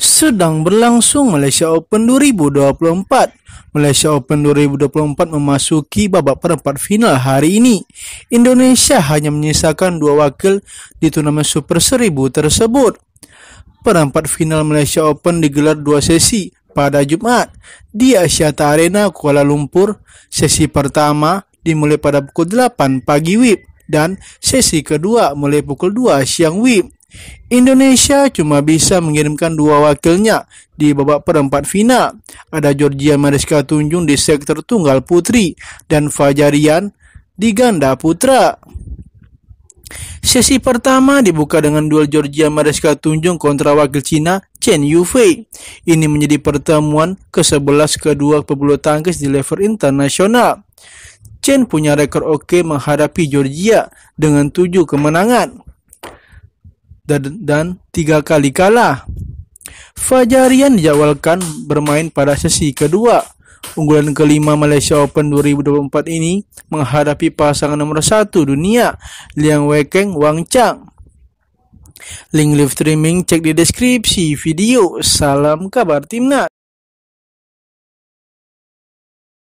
sedang berlangsung Malaysia Open 2024. Malaysia Open 2024 memasuki babak perempat final hari ini. Indonesia hanya menyisakan dua wakil di turnamen Super 1000 tersebut. Perempat final Malaysia Open digelar dua sesi pada Jumat di Asia Arena Kuala Lumpur. Sesi pertama dimulai pada pukul 8 pagi WIB dan sesi kedua mulai pukul 2 siang WIB. Indonesia cuma bisa mengirimkan dua wakilnya di babak perempat final. Ada Georgia Mariska Tunjung di sektor tunggal putri dan Fajarian di ganda putra. Sesi pertama dibuka dengan duel Georgia Mariska Tunjung kontra wakil Cina Chen Yufei. Ini menjadi pertemuan ke-11 kedua pebulu tangkis di level internasional. Chen punya rekor oke menghadapi Georgia dengan tujuh kemenangan dan, dan 3 kali kalah. Fajarian dijadwalkan bermain pada sesi kedua. Unggulan kelima Malaysia Open 2024 ini menghadapi pasangan nomor satu dunia Liang Wekeng Wang Chang. Link live streaming cek di deskripsi video. Salam kabar timnas.